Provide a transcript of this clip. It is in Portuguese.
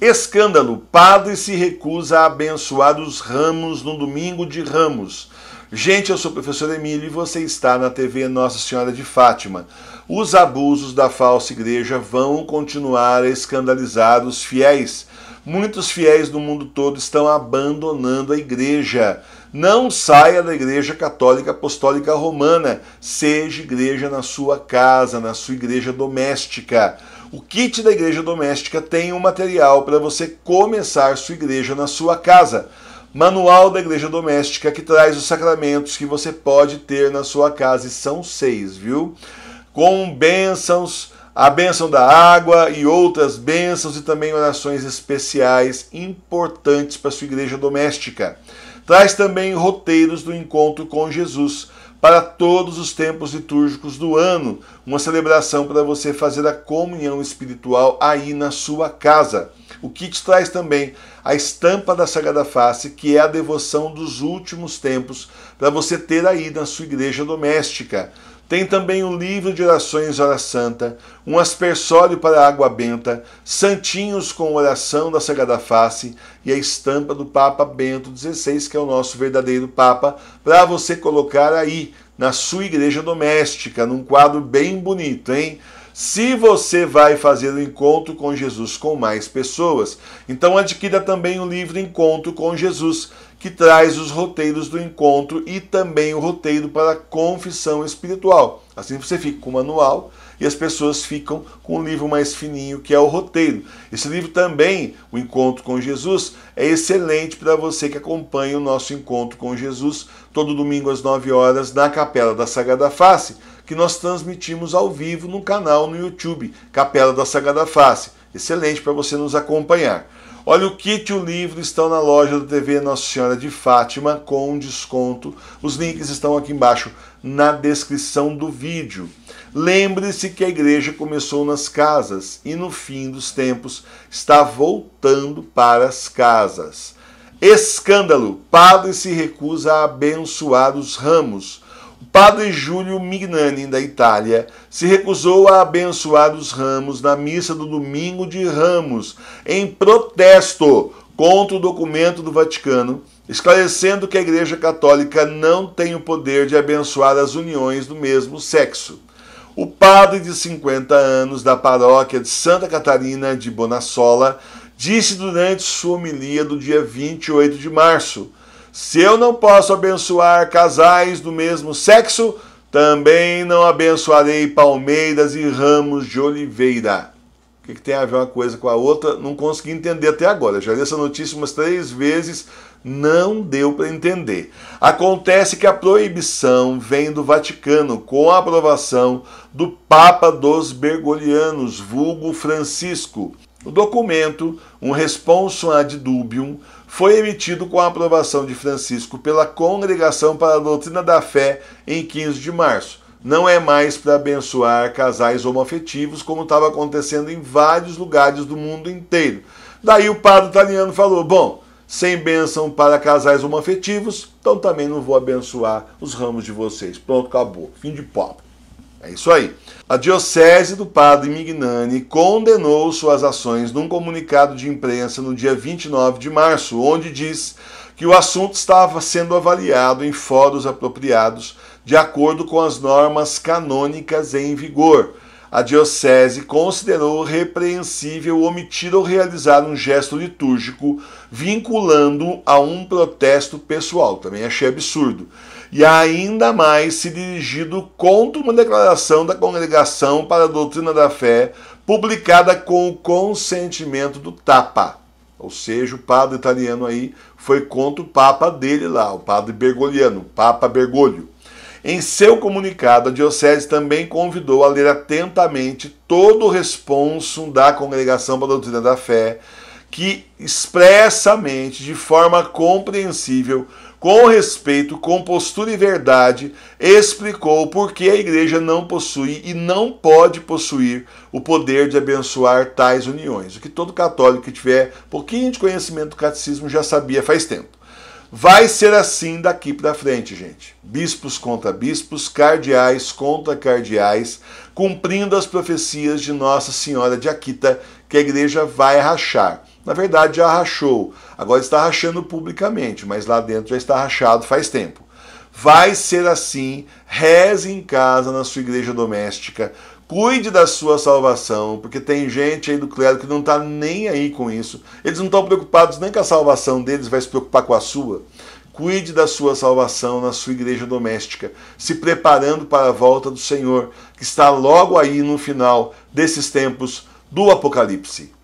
Escândalo: padre se recusa a abençoar os ramos no domingo de Ramos. Gente, eu sou o professor Emílio e você está na TV Nossa Senhora de Fátima. Os abusos da falsa igreja vão continuar a escandalizar os fiéis. Muitos fiéis do mundo todo estão abandonando a igreja. Não saia da Igreja Católica Apostólica Romana. Seja igreja na sua casa, na sua igreja doméstica. O kit da igreja doméstica tem um material para você começar sua igreja na sua casa. Manual da Igreja Doméstica que traz os sacramentos que você pode ter na sua casa, e são seis, viu? Com bênçãos, a bênção da água e outras bênçãos e também orações especiais importantes para sua igreja doméstica. Traz também roteiros do encontro com Jesus para todos os tempos litúrgicos do ano, uma celebração para você fazer a comunhão espiritual aí na sua casa. O kit traz também a estampa da Sagrada Face, que é a devoção dos últimos tempos, para você ter aí na sua igreja doméstica. Tem também um livro de orações Hora Santa, um aspersório para água benta, santinhos com oração da Sagrada Face e a estampa do Papa Bento XVI, que é o nosso verdadeiro Papa, para você colocar aí na sua igreja doméstica, num quadro bem bonito, hein? Se você vai fazer o encontro com Jesus com mais pessoas, então adquira também o livro Encontro com Jesus que traz os roteiros do encontro e também o roteiro para a confissão espiritual. Assim você fica com o manual e as pessoas ficam com o um livro mais fininho que é o roteiro. Esse livro também, O Encontro com Jesus, é excelente para você que acompanha o nosso encontro com Jesus todo domingo às 9 horas na Capela da Sagrada Face, que nós transmitimos ao vivo no canal no YouTube, Capela da Sagrada Face. Excelente para você nos acompanhar. Olha, o kit e o livro estão na loja do TV Nossa Senhora de Fátima com desconto. Os links estão aqui embaixo na descrição do vídeo. Lembre-se que a igreja começou nas casas e no fim dos tempos está voltando para as casas. Escândalo: padre se recusa a abençoar os ramos. Padre Júlio Mignani, da Itália, se recusou a abençoar os ramos na missa do domingo de Ramos, em protesto contra o documento do Vaticano, esclarecendo que a Igreja Católica não tem o poder de abençoar as uniões do mesmo sexo. O padre de 50 anos da paróquia de Santa Catarina de Bonassola disse durante sua homilia do dia 28 de março se eu não posso abençoar casais do mesmo sexo, também não abençoarei palmeiras e ramos de oliveira. O que, que tem a ver uma coisa com a outra? Não consegui entender até agora. Já li essa notícia umas três vezes, não deu para entender. Acontece que a proibição vem do Vaticano, com a aprovação do Papa dos Bergolianos, vulgo Francisco. O documento, um responso ad dubium, foi emitido com a aprovação de Francisco pela Congregação para a Doutrina da Fé em 15 de março. Não é mais para abençoar casais homoafetivos, como estava acontecendo em vários lugares do mundo inteiro. Daí o padre italiano falou: Bom, sem bênção para casais homoafetivos, então também não vou abençoar os ramos de vocês. Pronto, acabou. Fim de papo. É isso aí. A Diocese do Padre Mignani condenou suas ações num comunicado de imprensa no dia 29 de março, onde diz que o assunto estava sendo avaliado em fóruns apropriados de acordo com as normas canônicas em vigor a Diocese considerou repreensível omitir ou realizar um gesto litúrgico vinculando a um protesto pessoal. Também achei absurdo. E ainda mais se dirigido contra uma declaração da Congregação para a Doutrina da Fé, publicada com o consentimento do Tapa. Ou seja, o padre italiano aí foi contra o Papa dele lá, o padre Bergogliano, Papa Bergoglio. Em seu comunicado, a Diocese também convidou a ler atentamente todo o responso da Congregação para a Doutrina da Fé, que expressamente, de forma compreensível, com respeito, com postura e verdade, explicou por que a igreja não possui e não pode possuir o poder de abençoar tais uniões, o que todo católico que tiver pouquinho de conhecimento do catecismo já sabia faz tempo. Vai ser assim daqui para frente, gente. Bispos contra bispos, cardeais contra cardeais, cumprindo as profecias de Nossa Senhora de Aquita, que a igreja vai rachar. Na verdade, já rachou. Agora está rachando publicamente, mas lá dentro já está rachado faz tempo. Vai ser assim. Reze em casa, na sua igreja doméstica. Cuide da sua salvação, porque tem gente aí do clero que não está nem aí com isso. Eles não estão preocupados nem com a salvação deles, vai se preocupar com a sua. Cuide da sua salvação na sua igreja doméstica, se preparando para a volta do Senhor, que está logo aí no final desses tempos do Apocalipse.